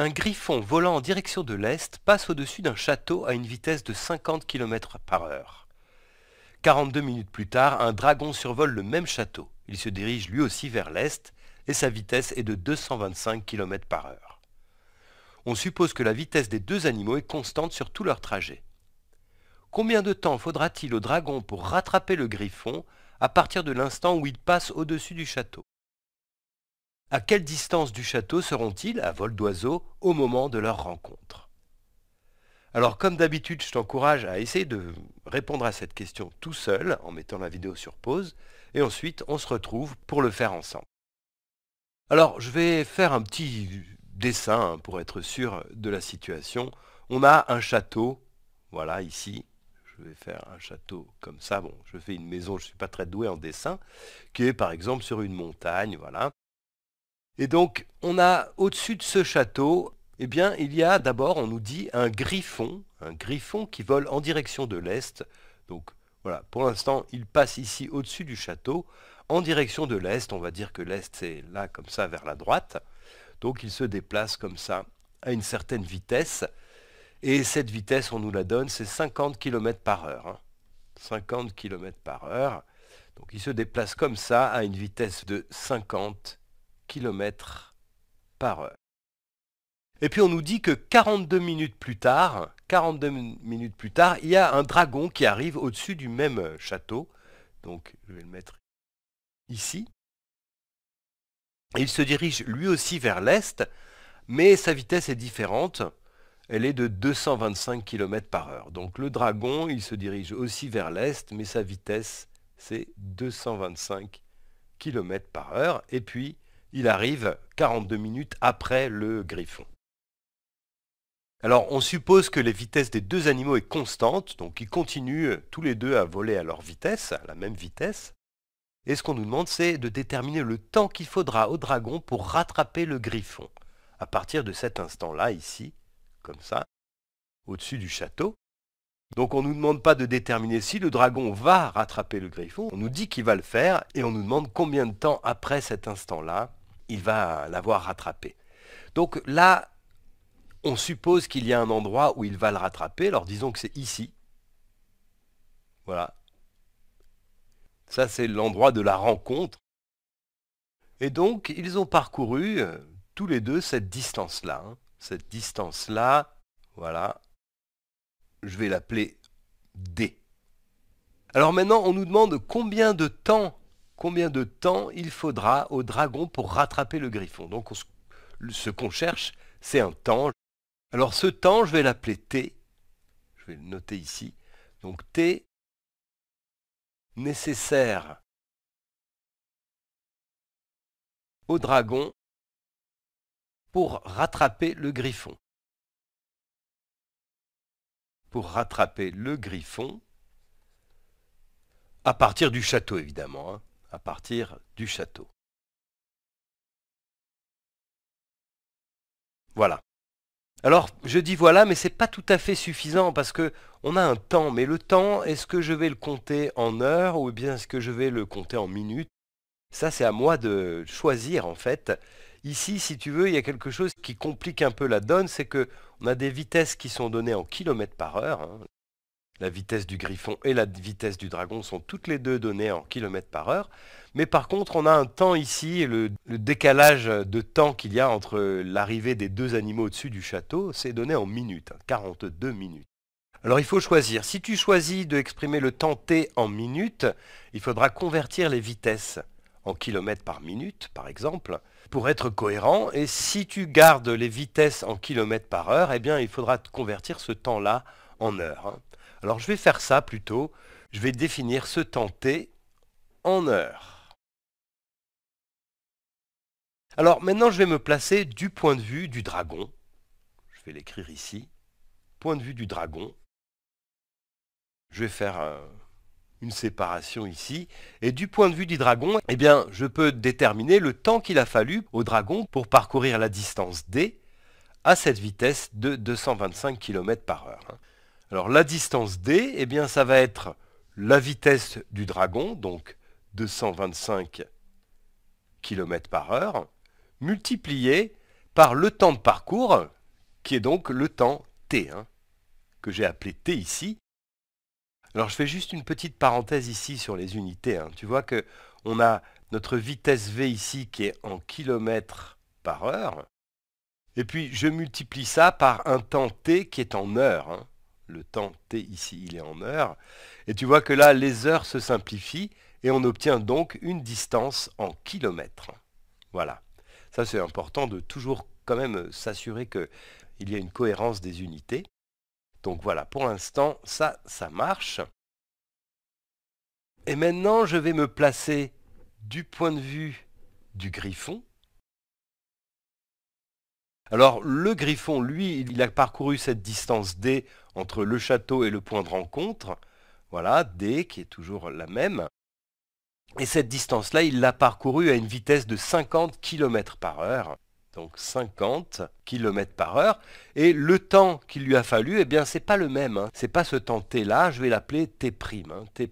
Un griffon volant en direction de l'est passe au-dessus d'un château à une vitesse de 50 km par heure. 42 minutes plus tard, un dragon survole le même château. Il se dirige lui aussi vers l'est et sa vitesse est de 225 km par heure. On suppose que la vitesse des deux animaux est constante sur tout leur trajet. Combien de temps faudra-t-il au dragon pour rattraper le griffon à partir de l'instant où il passe au-dessus du château à quelle distance du château seront-ils, à vol d'oiseau, au moment de leur rencontre Alors comme d'habitude, je t'encourage à essayer de répondre à cette question tout seul, en mettant la vidéo sur pause, et ensuite on se retrouve pour le faire ensemble. Alors je vais faire un petit dessin hein, pour être sûr de la situation. On a un château, voilà ici, je vais faire un château comme ça. Bon, je fais une maison, je ne suis pas très doué en dessin, qui est par exemple sur une montagne, voilà. Et donc, on a au-dessus de ce château, eh bien, il y a d'abord, on nous dit, un griffon, un griffon qui vole en direction de l'est. Donc, voilà, pour l'instant, il passe ici au-dessus du château, en direction de l'est. On va dire que l'est, c'est là, comme ça, vers la droite. Donc, il se déplace comme ça, à une certaine vitesse. Et cette vitesse, on nous la donne, c'est 50 km par heure. 50 hein. km par heure. Donc, il se déplace comme ça, à une vitesse de 50 km par heure. Et puis on nous dit que 42 minutes plus tard, minutes plus tard, il y a un dragon qui arrive au-dessus du même euh, château. Donc je vais le mettre ici. il se dirige lui aussi vers l'est, mais sa vitesse est différente. Elle est de 225 km par heure. Donc le dragon, il se dirige aussi vers l'est, mais sa vitesse, c'est 225 km par heure. Et puis, il arrive 42 minutes après le griffon. Alors on suppose que la vitesses des deux animaux est constante, donc ils continuent tous les deux à voler à leur vitesse, à la même vitesse. Et ce qu'on nous demande, c'est de déterminer le temps qu'il faudra au dragon pour rattraper le griffon. À partir de cet instant-là, ici, comme ça, au-dessus du château. Donc on ne nous demande pas de déterminer si le dragon va rattraper le griffon, on nous dit qu'il va le faire, et on nous demande combien de temps après cet instant-là il va l'avoir rattrapé. Donc là, on suppose qu'il y a un endroit où il va le rattraper. Alors disons que c'est ici. Voilà. Ça, c'est l'endroit de la rencontre. Et donc, ils ont parcouru euh, tous les deux cette distance-là. Hein. Cette distance-là, voilà. Je vais l'appeler D. Alors maintenant, on nous demande combien de temps combien de temps il faudra au dragon pour rattraper le griffon. Donc ce qu'on cherche, c'est un temps. Alors ce temps, je vais l'appeler T. Je vais le noter ici. Donc T nécessaire au dragon pour rattraper le griffon. Pour rattraper le griffon, à partir du château évidemment. Hein à partir du château. Voilà. Alors, je dis voilà, mais c'est pas tout à fait suffisant parce que on a un temps. Mais le temps, est-ce que je vais le compter en heures ou bien est-ce que je vais le compter en minutes Ça, c'est à moi de choisir en fait. Ici, si tu veux, il y a quelque chose qui complique un peu la donne, c'est que on a des vitesses qui sont données en kilomètres par heure. Hein. La vitesse du griffon et la vitesse du dragon sont toutes les deux données en kilomètres par heure. Mais par contre, on a un temps ici, le, le décalage de temps qu'il y a entre l'arrivée des deux animaux au-dessus du château, c'est donné en minutes, 42 hein, minutes. Alors il faut choisir. Si tu choisis d'exprimer le temps t en minutes, il faudra convertir les vitesses en kilomètres par minute, par exemple, pour être cohérent. Et si tu gardes les vitesses en kilomètres par heure, eh bien il faudra convertir ce temps-là en heures. Hein. Alors je vais faire ça plutôt. Je vais définir ce temps t en heures. Alors maintenant je vais me placer du point de vue du dragon. Je vais l'écrire ici. Point de vue du dragon. Je vais faire une séparation ici. Et du point de vue du dragon, eh bien, je peux déterminer le temps qu'il a fallu au dragon pour parcourir la distance D à cette vitesse de 225 km par heure. Hein. Alors la distance d, eh bien, ça va être la vitesse du dragon, donc 225 km par heure, multipliée par le temps de parcours, qui est donc le temps t, hein, que j'ai appelé t ici. Alors je fais juste une petite parenthèse ici sur les unités. Hein. Tu vois que on a notre vitesse v ici qui est en km par heure. Et puis je multiplie ça par un temps t qui est en heure. Hein le temps t ici il est en heures, et tu vois que là les heures se simplifient et on obtient donc une distance en kilomètres. Voilà, ça c'est important de toujours quand même s'assurer qu'il y a une cohérence des unités. Donc voilà, pour l'instant ça, ça marche. Et maintenant je vais me placer du point de vue du griffon alors le griffon, lui, il a parcouru cette distance D entre le château et le point de rencontre. Voilà, D qui est toujours la même. Et cette distance-là, il l'a parcourue à une vitesse de 50 km par heure. Donc 50 km par heure. Et le temps qu'il lui a fallu, eh bien, c'est pas le même. Hein. Ce n'est pas ce temps T-là, je vais l'appeler T'. Hein. T',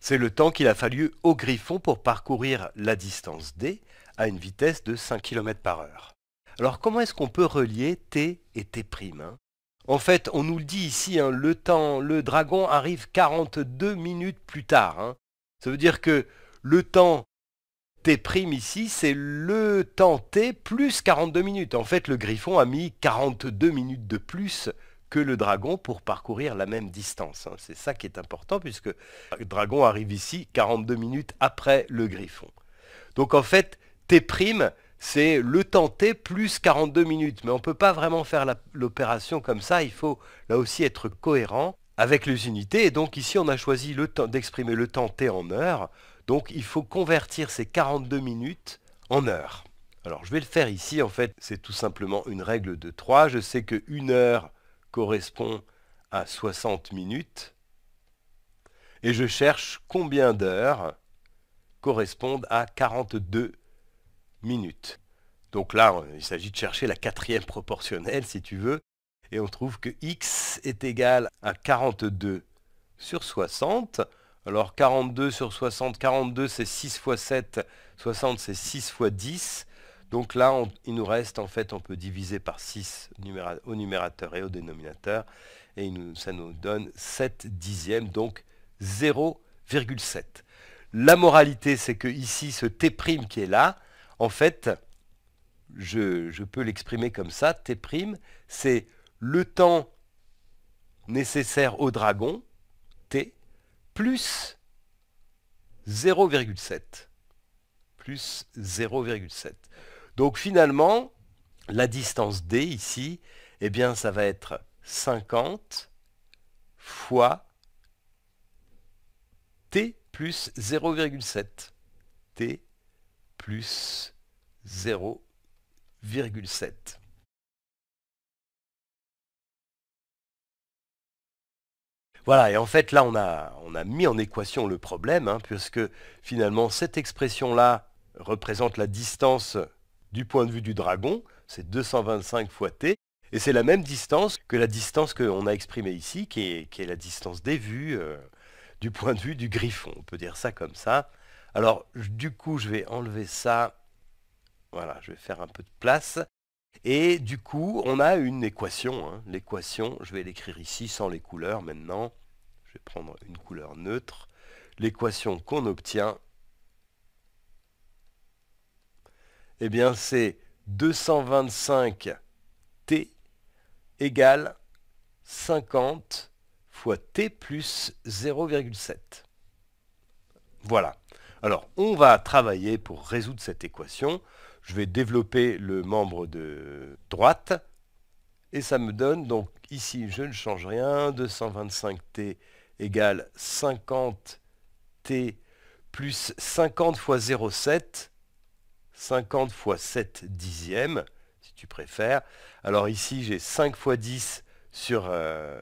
c'est le temps qu'il a fallu au griffon pour parcourir la distance D à une vitesse de 5 km par heure. Alors comment est-ce qu'on peut relier T et T' hein En fait, on nous le dit ici, hein, le temps, le dragon arrive 42 minutes plus tard. Hein. Ça veut dire que le temps T' ici, c'est le temps T plus 42 minutes. En fait, le griffon a mis 42 minutes de plus que le dragon pour parcourir la même distance. C'est ça qui est important puisque le dragon arrive ici 42 minutes après le griffon. Donc en fait, T' c'est le t plus 42 minutes. Mais on ne peut pas vraiment faire l'opération comme ça, il faut là aussi être cohérent avec les unités. Et donc ici, on a choisi d'exprimer le temps t en heures. Donc il faut convertir ces 42 minutes en heures. Alors je vais le faire ici, en fait, c'est tout simplement une règle de 3. Je sais que 1 heure correspond à 60 minutes. Et je cherche combien d'heures correspondent à 42 minutes minutes. Donc là, il s'agit de chercher la quatrième proportionnelle, si tu veux, et on trouve que x est égal à 42 sur 60. Alors 42 sur 60, 42 c'est 6 fois 7, 60 c'est 6 fois 10. Donc là, il nous reste, en fait, on peut diviser par 6 au numérateur et au dénominateur, et ça nous donne 7 dixièmes, donc 0,7. La moralité, c'est que ici, ce t' qui est là, en fait, je, peux l'exprimer comme ça, T', c'est le temps nécessaire au dragon, T, plus 0,7. Plus 0,7. Donc finalement, la distance D ici, eh bien ça va être 50 fois T plus 0,7. T plus 0,7. Voilà, et en fait là on a, on a mis en équation le problème, hein, puisque finalement cette expression-là représente la distance du point de vue du dragon, c'est 225 fois t, et c'est la même distance que la distance qu'on a exprimée ici, qui est, la distance des vues euh, du point de vue du griffon, on peut dire ça comme ça. Alors, du coup, je vais enlever ça. Voilà, je vais faire un peu de place. Et du coup, on a une équation. Hein. L'équation, je vais l'écrire ici sans les couleurs maintenant. Je vais prendre une couleur neutre. L'équation qu'on obtient, eh bien c'est 225t égale 50 fois t plus 0,7. Voilà. Alors, on va travailler pour résoudre cette équation. Je vais développer le membre de droite. Et ça me donne, donc ici, je ne change rien. 225t égale 50t plus 50 fois 0,7. 50 fois 7 dixièmes, si tu préfères. Alors ici, j'ai 5 fois 10 sur, euh,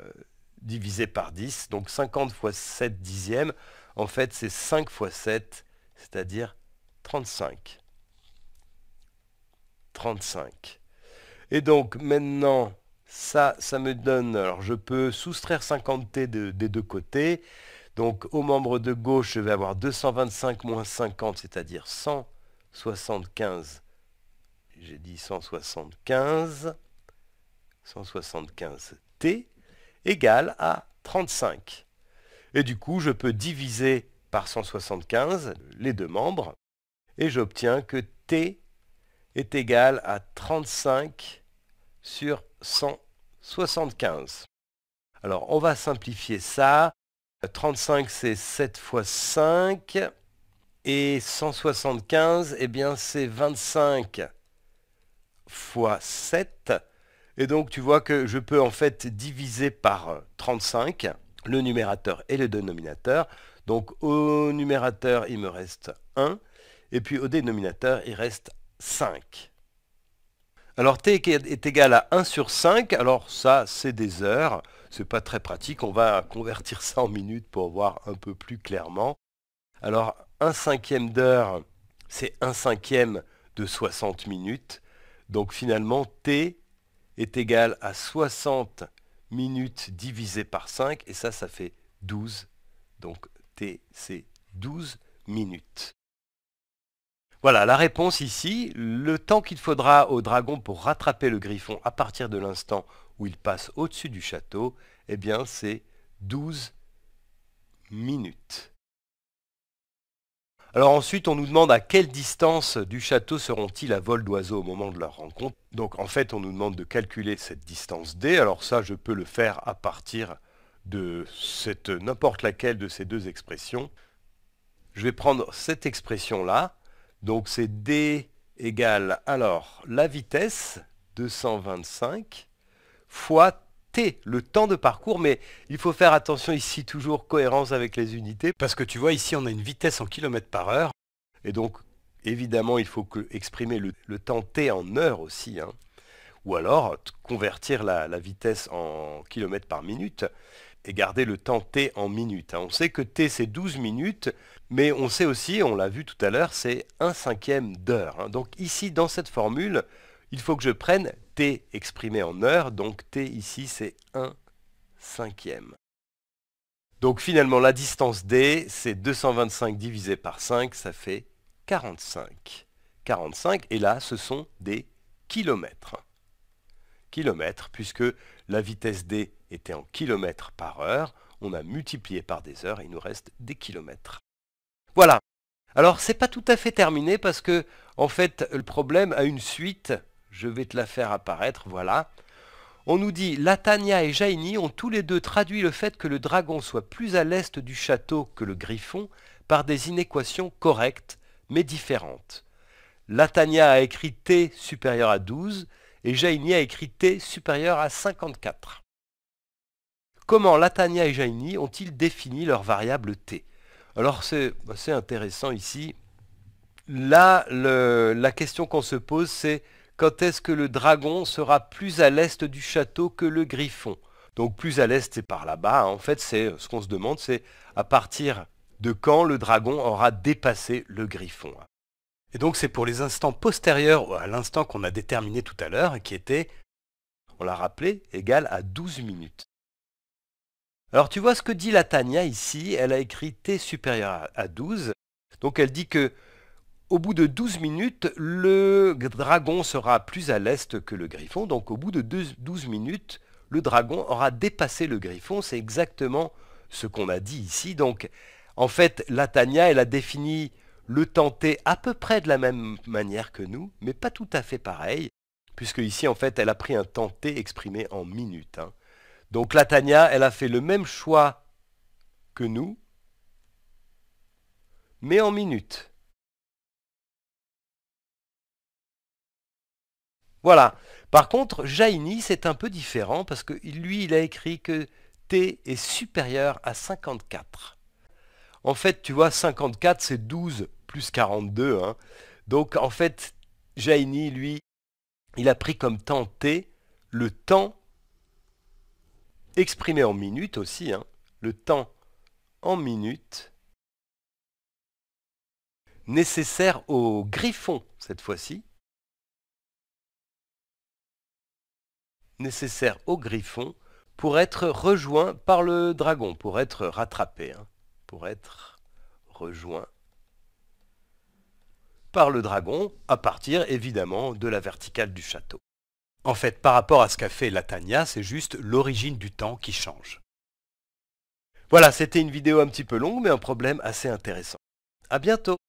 divisé par 10. Donc 50 fois 7 dixièmes. En fait, c'est 5 fois 7, c'est-à-dire 35. 35. Et donc maintenant, ça, ça me donne... Alors je peux soustraire 50t des deux côtés. Donc au membre de gauche, je vais avoir 225 moins 50, c'est-à-dire 175. J'ai dit 175. 175t égale à 35. Et du coup, je peux diviser par 175 les deux membres, et j'obtiens que t est égal à 35 sur 175. Alors, on va simplifier ça. 35, c'est 7 fois 5. Et 175, eh bien, c'est 25 fois 7. Et donc, tu vois que je peux en fait diviser par 35 le numérateur et le dénominateur. Donc au numérateur, il me reste 1, et puis au dénominateur, il reste 5. Alors t est égal à 1 sur 5, alors ça c'est des heures, c'est pas très pratique, on va convertir ça en minutes pour voir un peu plus clairement. Alors 1 cinquième d'heure, c'est 1 cinquième de 60 minutes, donc finalement t est égal à 60 minutes divisé par 5, et ça, ça fait 12. Donc T, c'est 12 minutes. Voilà la réponse ici. Le temps qu'il faudra au dragon pour rattraper le griffon à partir de l'instant où il passe au-dessus du château, eh bien, c'est 12 minutes. Alors ensuite, on nous demande à quelle distance du château seront-ils à vol d'oiseau au moment de leur rencontre. Donc en fait, on nous demande de calculer cette distance D. Alors ça, je peux le faire à partir de cette n'importe laquelle de ces deux expressions. Je vais prendre cette expression-là. Donc c'est D égale, alors, la vitesse, 225, fois T, le temps de parcours, mais il faut faire attention ici toujours cohérence avec les unités, parce que tu vois ici on a une vitesse en kilomètres par heure, et donc évidemment il faut que, exprimer le, temps T en heures aussi, hein. ou alors convertir la, vitesse en kilomètres par minute, et garder le temps T en minutes. Hein. On sait que T c'est 12 minutes, mais on sait aussi, on l'a vu tout à l'heure, c'est un cinquième d'heure. Hein. Donc ici dans cette formule, il faut que je prenne t exprimé en heures, donc t ici c'est 1 cinquième. Donc finalement la distance d c'est 225 divisé par 5, ça fait 45. 45 et là ce sont des kilomètres. Kilomètres puisque la vitesse d était en kilomètres par heure, on a multiplié par des heures et il nous reste des kilomètres. Voilà. Alors c'est pas tout à fait terminé parce que en fait le problème a une suite je vais te la faire apparaître, voilà. On nous dit, Latania et Jaini ont tous les deux traduit le fait que le dragon soit plus à l'est du château que le griffon par des inéquations correctes, mais différentes. Latania a écrit T supérieur à 12 et Jaini a écrit T supérieur à 54. Comment Latania et Jaini ont-ils défini leur variable T Alors bah, c'est intéressant ici. Là, la question qu'on se pose, c'est quand est-ce que le dragon sera plus à l'est du château que le griffon Donc plus à l'est, c'est par là-bas. En fait, c'est ce qu'on se demande, c'est à partir de quand le dragon aura dépassé le griffon. Et donc c'est pour les instants postérieurs à l'instant qu'on a déterminé tout à l'heure, qui était, on l'a rappelé, égal à 12 minutes. Alors tu vois ce que dit la Tania ici, elle a écrit t supérieur à 12, donc elle dit que au bout de 12 minutes, le dragon sera plus à l'est que le griffon. Donc au bout de 12 minutes, le dragon aura dépassé le griffon. C'est exactement ce qu'on a dit ici. Donc en fait, Latania, elle a défini le temps T à peu près de la même manière que nous, mais pas tout à fait pareil, puisque ici, en fait, elle a pris un temps T exprimé en minutes. Hein. Donc Latania, elle a fait le même choix que nous, mais en minutes. Voilà. Par contre, Jaini, c'est un peu différent parce que lui, il a écrit que T est supérieur à 54. En fait, tu vois, 54, c'est 12 plus 42. Hein. Donc, en fait, Jaini, lui, il a pris comme temps T le temps exprimé en minutes aussi, hein. le temps en minutes nécessaire au griffon cette fois-ci, nécessaire au griffon pour être rejoint par le dragon, pour être rattrapé, hein. pour être rejoint par le dragon à partir évidemment de la verticale du château. En fait, par rapport à ce qu'a fait Latania, c'est juste l'origine du temps qui change. Voilà, c'était une vidéo un petit peu longue, mais un problème assez intéressant. A bientôt